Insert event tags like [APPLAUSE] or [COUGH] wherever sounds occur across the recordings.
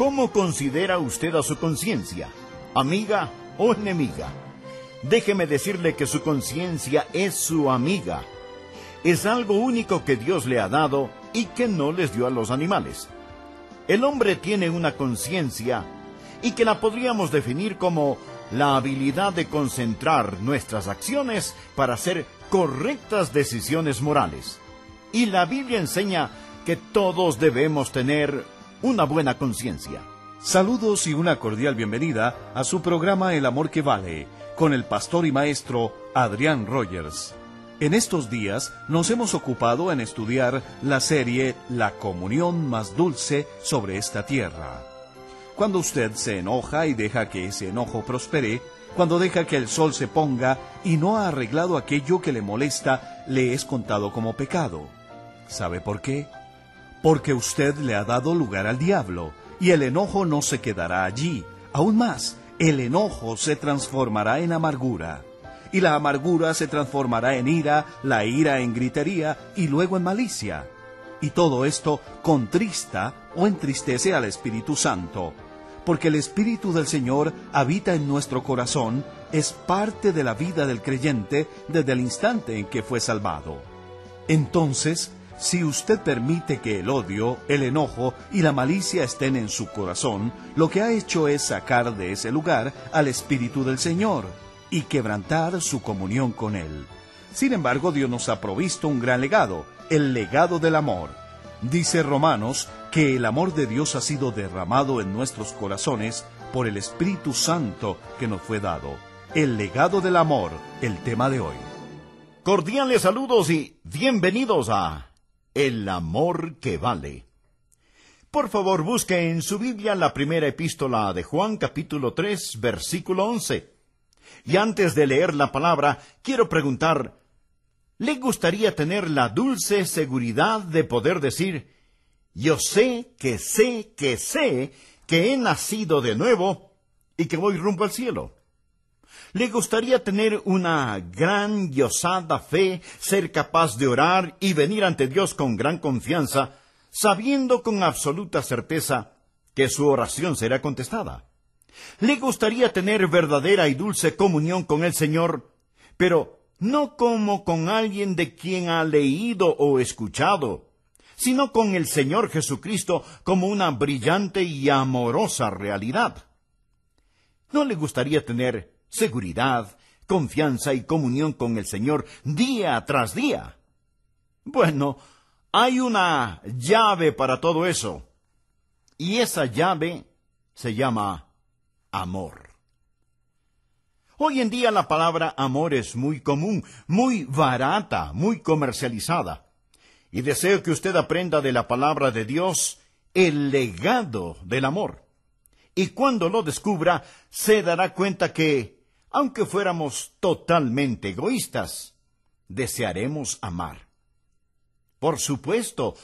¿Cómo considera usted a su conciencia? ¿Amiga o enemiga? Déjeme decirle que su conciencia es su amiga. Es algo único que Dios le ha dado y que no les dio a los animales. El hombre tiene una conciencia y que la podríamos definir como la habilidad de concentrar nuestras acciones para hacer correctas decisiones morales. Y la Biblia enseña que todos debemos tener una buena conciencia. Saludos y una cordial bienvenida a su programa El Amor que Vale, con el pastor y maestro Adrián Rogers. En estos días nos hemos ocupado en estudiar la serie La comunión más dulce sobre esta tierra. Cuando usted se enoja y deja que ese enojo prospere, cuando deja que el sol se ponga y no ha arreglado aquello que le molesta, le es contado como pecado. ¿Sabe por qué? porque usted le ha dado lugar al diablo, y el enojo no se quedará allí. Aún más, el enojo se transformará en amargura, y la amargura se transformará en ira, la ira en gritería, y luego en malicia. Y todo esto contrista o entristece al Espíritu Santo, porque el Espíritu del Señor habita en nuestro corazón, es parte de la vida del creyente desde el instante en que fue salvado. Entonces, si usted permite que el odio, el enojo y la malicia estén en su corazón, lo que ha hecho es sacar de ese lugar al Espíritu del Señor y quebrantar su comunión con Él. Sin embargo, Dios nos ha provisto un gran legado, el legado del amor. Dice Romanos que el amor de Dios ha sido derramado en nuestros corazones por el Espíritu Santo que nos fue dado. El legado del amor, el tema de hoy. Cordiales saludos y bienvenidos a el amor que vale. Por favor, busque en su Biblia la primera epístola de Juan capítulo tres, versículo once. Y antes de leer la palabra, quiero preguntar, ¿le gustaría tener la dulce seguridad de poder decir, yo sé que sé que sé que he nacido de nuevo y que voy rumbo al cielo? Le gustaría tener una gran y osada fe, ser capaz de orar y venir ante Dios con gran confianza, sabiendo con absoluta certeza que su oración será contestada. Le gustaría tener verdadera y dulce comunión con el Señor, pero no como con alguien de quien ha leído o escuchado, sino con el Señor Jesucristo como una brillante y amorosa realidad. No le gustaría tener seguridad, confianza y comunión con el Señor día tras día. Bueno, hay una llave para todo eso. Y esa llave se llama amor. Hoy en día la palabra amor es muy común, muy barata, muy comercializada. Y deseo que usted aprenda de la palabra de Dios el legado del amor. Y cuando lo descubra, se dará cuenta que aunque fuéramos totalmente egoístas, desearemos amar. Por supuesto,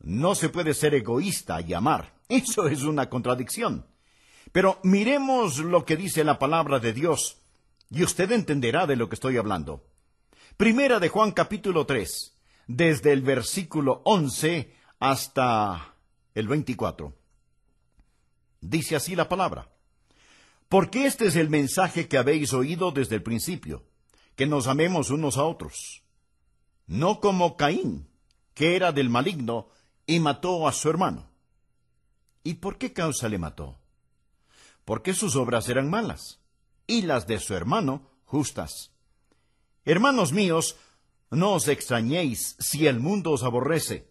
no se puede ser egoísta y amar. [LAUGHS] Eso es una contradicción. Pero miremos lo que dice la palabra de Dios, y usted entenderá de lo que estoy hablando. Primera de Juan capítulo 3, desde el versículo 11 hasta el 24. Dice así la palabra. Porque este es el mensaje que habéis oído desde el principio, que nos amemos unos a otros. No como Caín, que era del maligno y mató a su hermano. ¿Y por qué causa le mató? Porque sus obras eran malas y las de su hermano justas. Hermanos míos, no os extrañéis si el mundo os aborrece.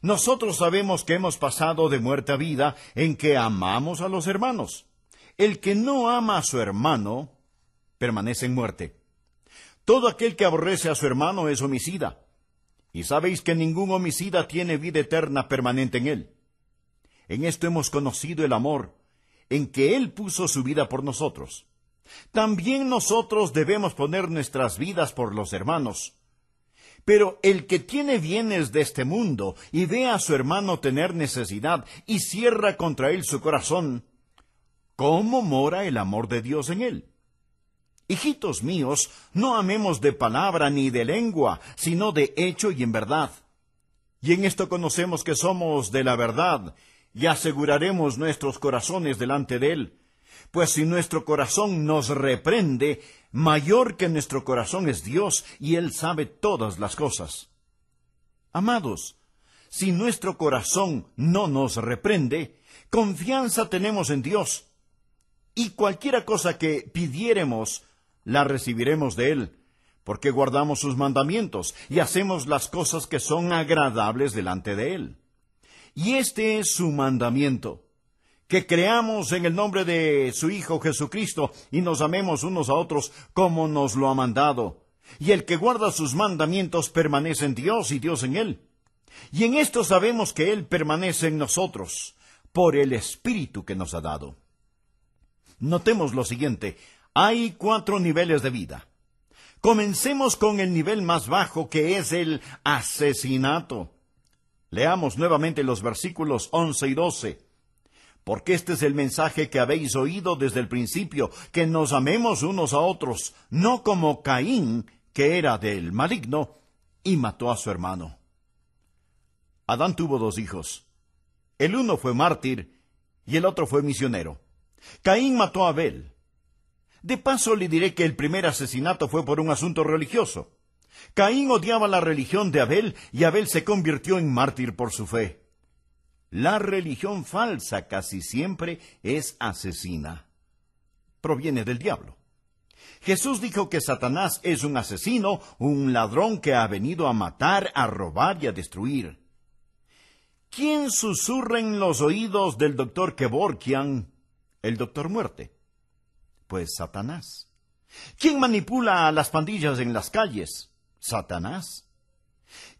Nosotros sabemos que hemos pasado de muerte a vida en que amamos a los hermanos. El que no ama a su hermano permanece en muerte. Todo aquel que aborrece a su hermano es homicida. Y sabéis que ningún homicida tiene vida eterna permanente en él. En esto hemos conocido el amor, en que Él puso su vida por nosotros. También nosotros debemos poner nuestras vidas por los hermanos. Pero el que tiene bienes de este mundo y ve a su hermano tener necesidad y cierra contra él su corazón, ¿Cómo mora el amor de Dios en él? Hijitos míos, no amemos de palabra ni de lengua, sino de hecho y en verdad. Y en esto conocemos que somos de la verdad, y aseguraremos nuestros corazones delante de Él. Pues si nuestro corazón nos reprende, mayor que nuestro corazón es Dios, y Él sabe todas las cosas. Amados, si nuestro corazón no nos reprende, confianza tenemos en Dios y cualquiera cosa que pidiéremos, la recibiremos de Él, porque guardamos sus mandamientos y hacemos las cosas que son agradables delante de Él. Y este es su mandamiento, que creamos en el nombre de su Hijo Jesucristo y nos amemos unos a otros como nos lo ha mandado. Y el que guarda sus mandamientos permanece en Dios y Dios en Él. Y en esto sabemos que Él permanece en nosotros, por el Espíritu que nos ha dado. Notemos lo siguiente, hay cuatro niveles de vida. Comencemos con el nivel más bajo que es el asesinato. Leamos nuevamente los versículos 11 y 12. Porque este es el mensaje que habéis oído desde el principio, que nos amemos unos a otros, no como Caín, que era del maligno, y mató a su hermano. Adán tuvo dos hijos. El uno fue mártir y el otro fue misionero. Caín mató a Abel. De paso le diré que el primer asesinato fue por un asunto religioso. Caín odiaba la religión de Abel y Abel se convirtió en mártir por su fe. La religión falsa casi siempre es asesina. Proviene del diablo. Jesús dijo que Satanás es un asesino, un ladrón que ha venido a matar, a robar y a destruir. ¿Quién susurra en los oídos del doctor Kevorkian ¿El doctor muerte? Pues Satanás. ¿Quién manipula a las pandillas en las calles? Satanás.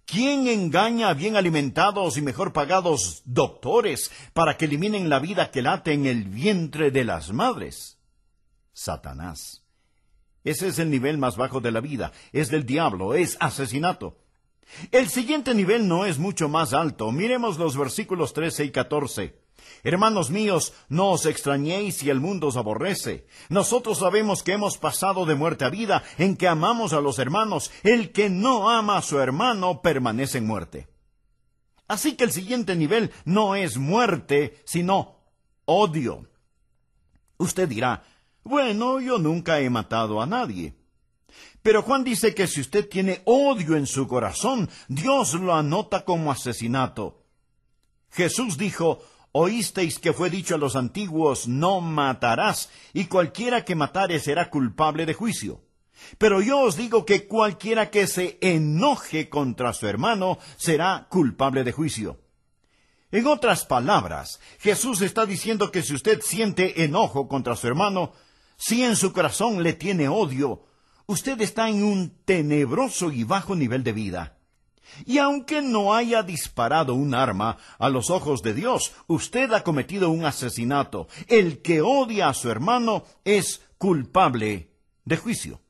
¿Quién engaña a bien alimentados y mejor pagados doctores para que eliminen la vida que late en el vientre de las madres? Satanás. Ese es el nivel más bajo de la vida, es del diablo, es asesinato. El siguiente nivel no es mucho más alto. Miremos los versículos 13 y 14. Hermanos míos, no os extrañéis si el mundo os aborrece. Nosotros sabemos que hemos pasado de muerte a vida, en que amamos a los hermanos. El que no ama a su hermano permanece en muerte. Así que el siguiente nivel no es muerte, sino odio. Usted dirá, bueno, yo nunca he matado a nadie. Pero Juan dice que si usted tiene odio en su corazón, Dios lo anota como asesinato. Jesús dijo, Oísteis que fue dicho a los antiguos, no matarás, y cualquiera que matare será culpable de juicio. Pero yo os digo que cualquiera que se enoje contra su hermano será culpable de juicio. En otras palabras, Jesús está diciendo que si usted siente enojo contra su hermano, si en su corazón le tiene odio, usted está en un tenebroso y bajo nivel de vida. Y aunque no haya disparado un arma, a los ojos de Dios usted ha cometido un asesinato. El que odia a su hermano es culpable de juicio.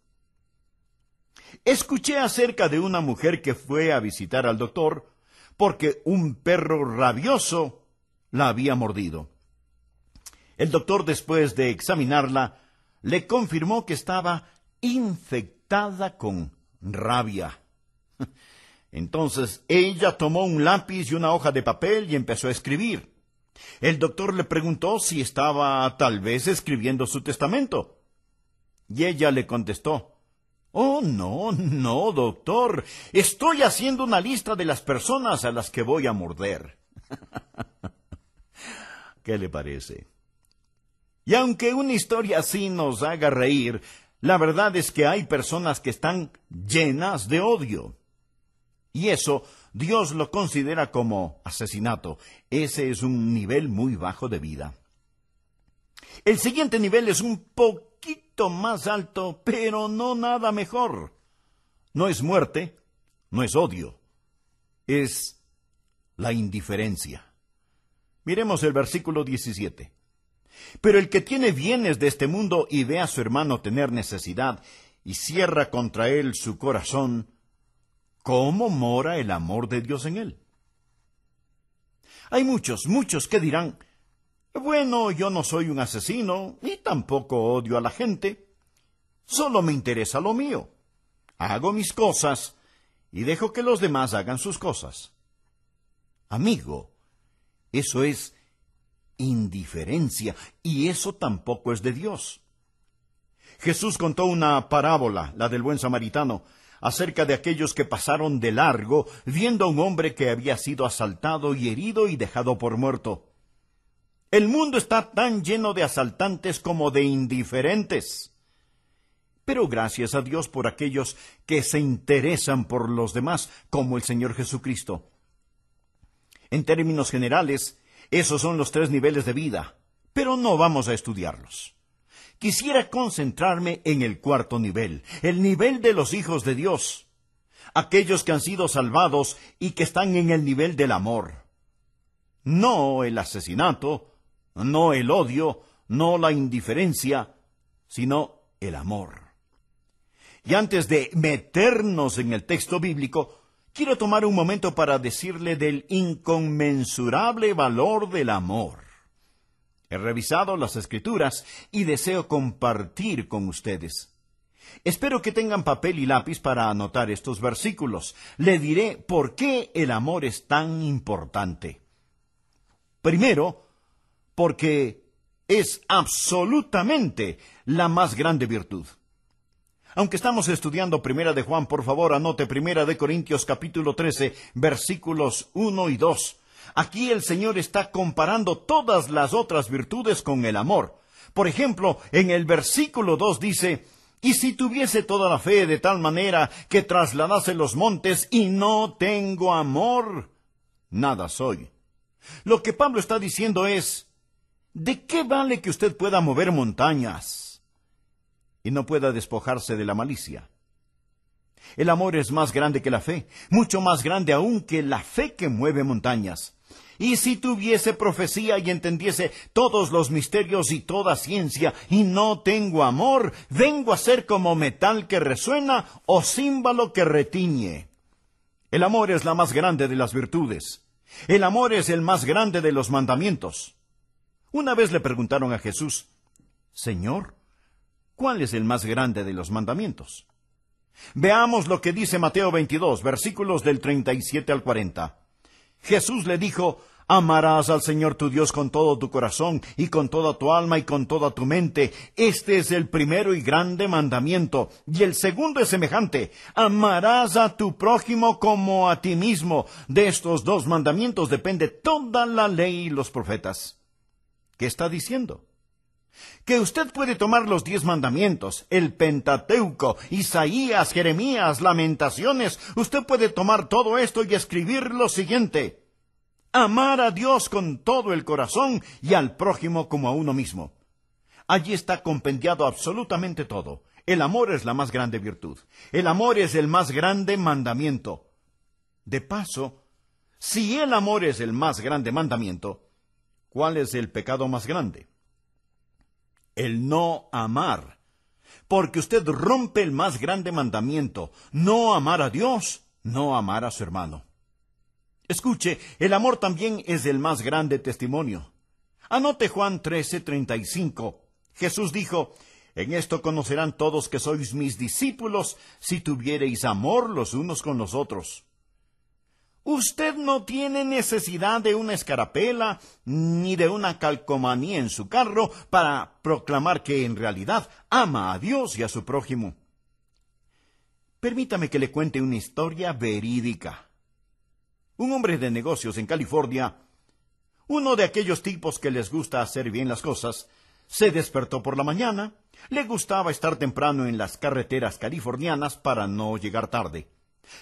Escuché acerca de una mujer que fue a visitar al doctor porque un perro rabioso la había mordido. El doctor, después de examinarla, le confirmó que estaba infectada con rabia. Entonces ella tomó un lápiz y una hoja de papel y empezó a escribir. El doctor le preguntó si estaba tal vez escribiendo su testamento. Y ella le contestó Oh, no, no, doctor. Estoy haciendo una lista de las personas a las que voy a morder. [LAUGHS] ¿Qué le parece? Y aunque una historia así nos haga reír, la verdad es que hay personas que están llenas de odio. Y eso Dios lo considera como asesinato. Ese es un nivel muy bajo de vida. El siguiente nivel es un poquito más alto, pero no nada mejor. No es muerte, no es odio, es la indiferencia. Miremos el versículo 17. Pero el que tiene bienes de este mundo y ve a su hermano tener necesidad y cierra contra él su corazón, ¿Cómo mora el amor de Dios en él? Hay muchos, muchos que dirán, bueno, yo no soy un asesino y tampoco odio a la gente, solo me interesa lo mío. Hago mis cosas y dejo que los demás hagan sus cosas. Amigo, eso es indiferencia y eso tampoco es de Dios. Jesús contó una parábola, la del buen samaritano, acerca de aquellos que pasaron de largo viendo a un hombre que había sido asaltado y herido y dejado por muerto. El mundo está tan lleno de asaltantes como de indiferentes. Pero gracias a Dios por aquellos que se interesan por los demás, como el Señor Jesucristo. En términos generales, esos son los tres niveles de vida, pero no vamos a estudiarlos. Quisiera concentrarme en el cuarto nivel, el nivel de los hijos de Dios, aquellos que han sido salvados y que están en el nivel del amor. No el asesinato, no el odio, no la indiferencia, sino el amor. Y antes de meternos en el texto bíblico, quiero tomar un momento para decirle del inconmensurable valor del amor. He revisado las escrituras y deseo compartir con ustedes. Espero que tengan papel y lápiz para anotar estos versículos. Le diré por qué el amor es tan importante. Primero, porque es absolutamente la más grande virtud. Aunque estamos estudiando Primera de Juan, por favor, anote Primera de Corintios capítulo 13, versículos 1 y 2. Aquí el Señor está comparando todas las otras virtudes con el amor. Por ejemplo, en el versículo 2 dice, y si tuviese toda la fe de tal manera que trasladase los montes y no tengo amor, nada soy. Lo que Pablo está diciendo es, ¿de qué vale que usted pueda mover montañas y no pueda despojarse de la malicia? El amor es más grande que la fe, mucho más grande aún que la fe que mueve montañas. Y si tuviese profecía y entendiese todos los misterios y toda ciencia, y no tengo amor, vengo a ser como metal que resuena o címbalo que retiñe. El amor es la más grande de las virtudes. El amor es el más grande de los mandamientos. Una vez le preguntaron a Jesús, Señor, ¿cuál es el más grande de los mandamientos? Veamos lo que dice Mateo 22, versículos del 37 al 40. Jesús le dijo, Amarás al Señor tu Dios con todo tu corazón y con toda tu alma y con toda tu mente. Este es el primero y grande mandamiento. Y el segundo es semejante. Amarás a tu prójimo como a ti mismo. De estos dos mandamientos depende toda la ley y los profetas. ¿Qué está diciendo? que usted puede tomar los diez mandamientos, el Pentateuco, Isaías, Jeremías, Lamentaciones, usted puede tomar todo esto y escribir lo siguiente. Amar a Dios con todo el corazón y al prójimo como a uno mismo. Allí está compendiado absolutamente todo. El amor es la más grande virtud. El amor es el más grande mandamiento. De paso, si el amor es el más grande mandamiento, ¿cuál es el pecado más grande? el no amar. Porque usted rompe el más grande mandamiento, no amar a Dios, no amar a su hermano. Escuche, el amor también es el más grande testimonio. Anote Juan cinco. Jesús dijo, En esto conocerán todos que sois mis discípulos si tuviereis amor los unos con los otros. Usted no tiene necesidad de una escarapela ni de una calcomanía en su carro para proclamar que en realidad ama a Dios y a su prójimo. Permítame que le cuente una historia verídica. Un hombre de negocios en California, uno de aquellos tipos que les gusta hacer bien las cosas, se despertó por la mañana, le gustaba estar temprano en las carreteras californianas para no llegar tarde.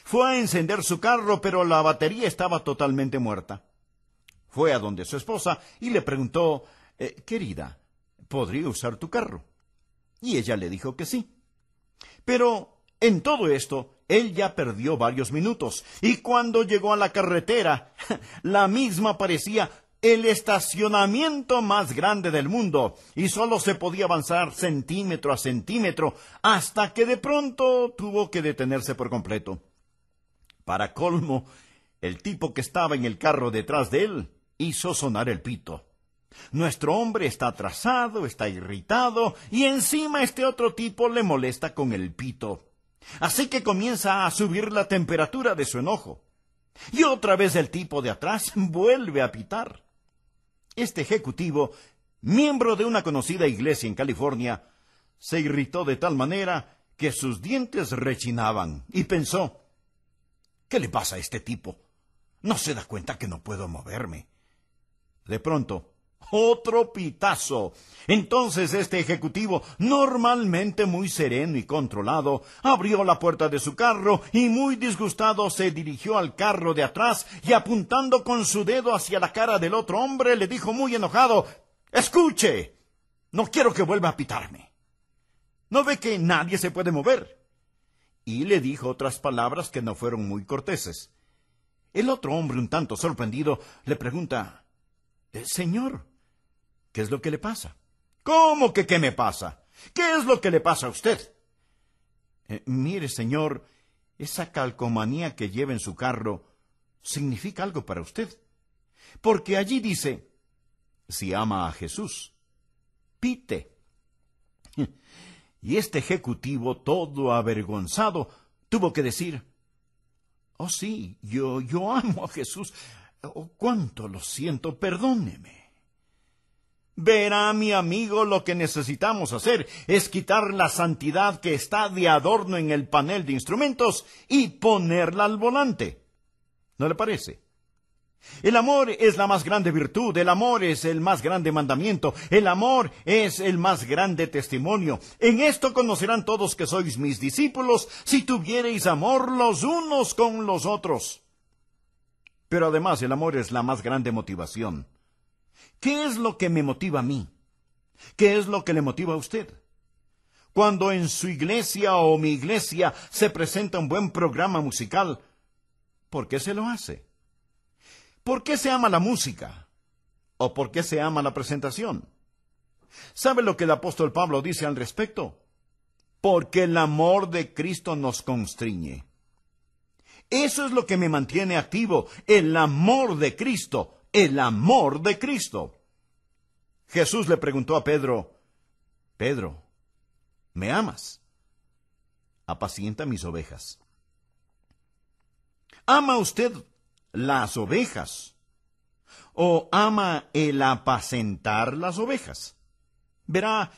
Fue a encender su carro, pero la batería estaba totalmente muerta. Fue a donde su esposa y le preguntó, eh, querida, ¿podría usar tu carro? Y ella le dijo que sí. Pero en todo esto, él ya perdió varios minutos, y cuando llegó a la carretera, [LAUGHS] la misma parecía el estacionamiento más grande del mundo, y solo se podía avanzar centímetro a centímetro, hasta que de pronto tuvo que detenerse por completo. Para colmo, el tipo que estaba en el carro detrás de él hizo sonar el pito. Nuestro hombre está atrasado, está irritado, y encima este otro tipo le molesta con el pito. Así que comienza a subir la temperatura de su enojo. Y otra vez el tipo de atrás vuelve a pitar. Este ejecutivo, miembro de una conocida iglesia en California, se irritó de tal manera que sus dientes rechinaban y pensó ¿Qué le pasa a este tipo? ¿No se da cuenta que no puedo moverme? De pronto, otro pitazo. Entonces este ejecutivo, normalmente muy sereno y controlado, abrió la puerta de su carro y muy disgustado se dirigió al carro de atrás y apuntando con su dedo hacia la cara del otro hombre le dijo muy enojado Escuche. No quiero que vuelva a pitarme. ¿No ve que nadie se puede mover? y le dijo otras palabras que no fueron muy corteses. El otro hombre, un tanto sorprendido, le pregunta eh, Señor, ¿qué es lo que le pasa? ¿Cómo que qué me pasa? ¿Qué es lo que le pasa a usted? Eh, mire, señor, esa calcomanía que lleva en su carro significa algo para usted. Porque allí dice, si ama a Jesús, pite y este ejecutivo, todo avergonzado, tuvo que decir Oh sí, yo, yo amo a Jesús. Oh, cuánto lo siento, perdóneme. Verá, mi amigo, lo que necesitamos hacer es quitar la santidad que está de adorno en el panel de instrumentos y ponerla al volante. ¿No le parece? El amor es la más grande virtud, el amor es el más grande mandamiento, el amor es el más grande testimonio. En esto conocerán todos que sois mis discípulos, si tuviereis amor los unos con los otros. Pero además el amor es la más grande motivación. ¿Qué es lo que me motiva a mí? ¿Qué es lo que le motiva a usted? Cuando en su iglesia o mi iglesia se presenta un buen programa musical, ¿por qué se lo hace? ¿Por qué se ama la música? ¿O por qué se ama la presentación? ¿Sabe lo que el apóstol Pablo dice al respecto? Porque el amor de Cristo nos constriñe. Eso es lo que me mantiene activo, el amor de Cristo, el amor de Cristo. Jesús le preguntó a Pedro, Pedro, ¿me amas? Apacienta mis ovejas. ¿Ama usted las ovejas? ¿O ama el apacentar las ovejas? Verá,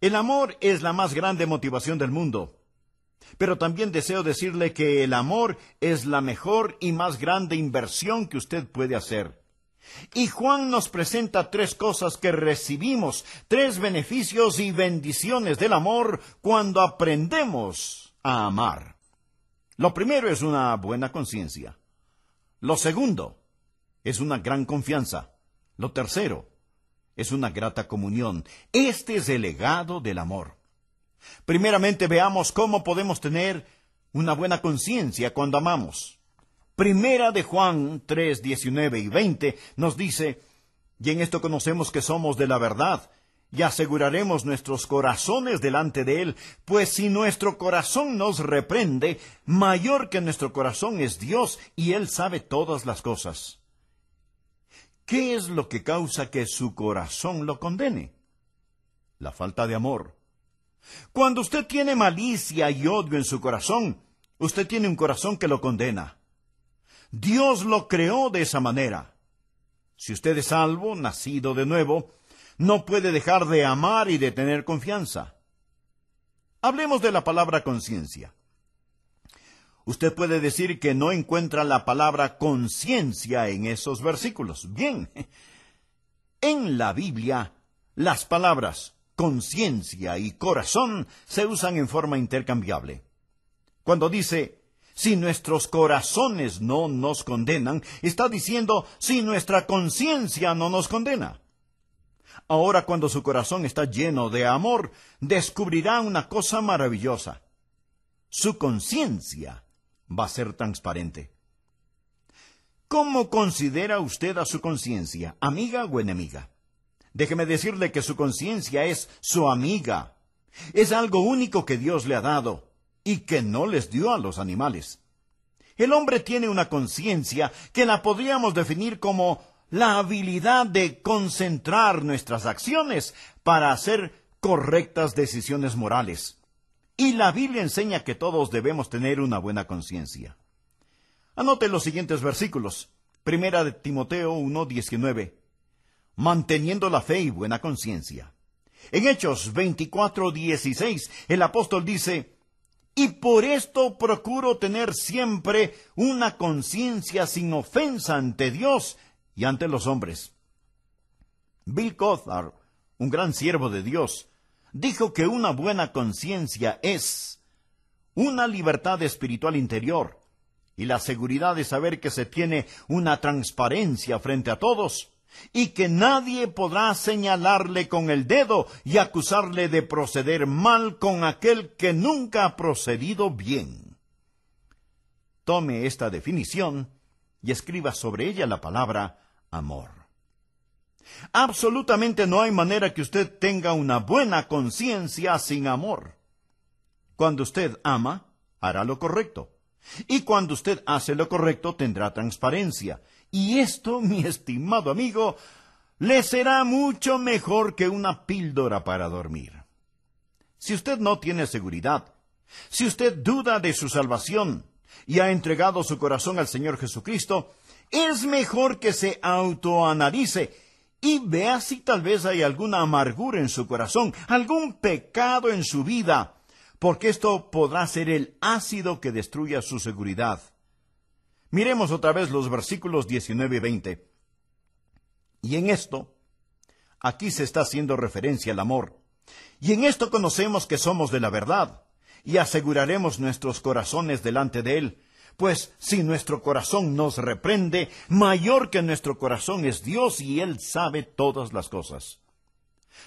el amor es la más grande motivación del mundo. Pero también deseo decirle que el amor es la mejor y más grande inversión que usted puede hacer. Y Juan nos presenta tres cosas que recibimos, tres beneficios y bendiciones del amor cuando aprendemos a amar. Lo primero es una buena conciencia. Lo segundo es una gran confianza. Lo tercero es una grata comunión. Este es el legado del amor. Primeramente veamos cómo podemos tener una buena conciencia cuando amamos. Primera de Juan 3, 19 y 20 nos dice, y en esto conocemos que somos de la verdad y aseguraremos nuestros corazones delante de Él, pues si nuestro corazón nos reprende, mayor que nuestro corazón es Dios y Él sabe todas las cosas. ¿Qué es lo que causa que su corazón lo condene? La falta de amor. Cuando usted tiene malicia y odio en su corazón, usted tiene un corazón que lo condena. Dios lo creó de esa manera. Si usted es salvo, nacido de nuevo, no puede dejar de amar y de tener confianza. Hablemos de la palabra conciencia. Usted puede decir que no encuentra la palabra conciencia en esos versículos. Bien, en la Biblia las palabras conciencia y corazón se usan en forma intercambiable. Cuando dice, si nuestros corazones no nos condenan, está diciendo, si nuestra conciencia no nos condena. Ahora cuando su corazón está lleno de amor, descubrirá una cosa maravillosa. Su conciencia va a ser transparente. ¿Cómo considera usted a su conciencia, amiga o enemiga? Déjeme decirle que su conciencia es su amiga. Es algo único que Dios le ha dado y que no les dio a los animales. El hombre tiene una conciencia que la podríamos definir como la habilidad de concentrar nuestras acciones para hacer correctas decisiones morales. Y la Biblia enseña que todos debemos tener una buena conciencia. Anote los siguientes versículos. Primera de Timoteo 1:19. Manteniendo la fe y buena conciencia. En Hechos 24:16 el apóstol dice, y por esto procuro tener siempre una conciencia sin ofensa ante Dios y ante los hombres. Bill Cothar, un gran siervo de Dios, dijo que una buena conciencia es una libertad espiritual interior y la seguridad de saber que se tiene una transparencia frente a todos y que nadie podrá señalarle con el dedo y acusarle de proceder mal con aquel que nunca ha procedido bien. Tome esta definición y escriba sobre ella la palabra amor. Absolutamente no hay manera que usted tenga una buena conciencia sin amor. Cuando usted ama, hará lo correcto. Y cuando usted hace lo correcto, tendrá transparencia. Y esto, [LAUGHS] mi estimado amigo, le será mucho mejor que una píldora para dormir. Si usted no tiene seguridad, si usted duda de su salvación y ha entregado su corazón al Señor Jesucristo, es mejor que se autoanalice y vea si tal vez hay alguna amargura en su corazón, algún pecado en su vida, porque esto podrá ser el ácido que destruya su seguridad. Miremos otra vez los versículos 19 y 20. Y en esto, aquí se está haciendo referencia al amor. Y en esto conocemos que somos de la verdad, y aseguraremos nuestros corazones delante de Él, pues si nuestro corazón nos reprende, mayor que nuestro corazón es Dios y Él sabe todas las cosas.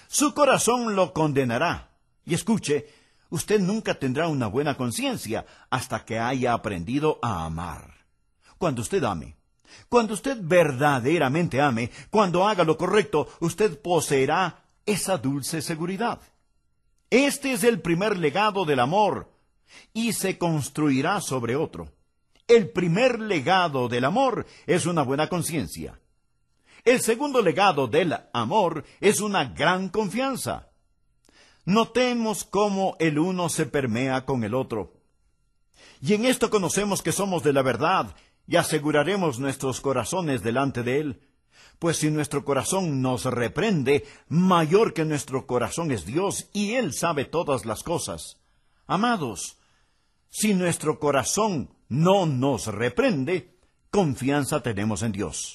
Su corazón lo condenará. Y escuche, usted nunca tendrá una buena conciencia hasta que haya aprendido a amar. Cuando usted ame, cuando usted verdaderamente ame, cuando haga lo correcto, usted poseerá esa dulce seguridad. Este es el primer legado del amor y se construirá sobre otro. El primer legado del amor es una buena conciencia. El segundo legado del amor es una gran confianza. Notemos cómo el uno se permea con el otro. Y en esto conocemos que somos de la verdad y aseguraremos nuestros corazones delante de Él. Pues si nuestro corazón nos reprende, mayor que nuestro corazón es Dios y Él sabe todas las cosas. Amados, si nuestro corazón no nos reprende, confianza tenemos en Dios.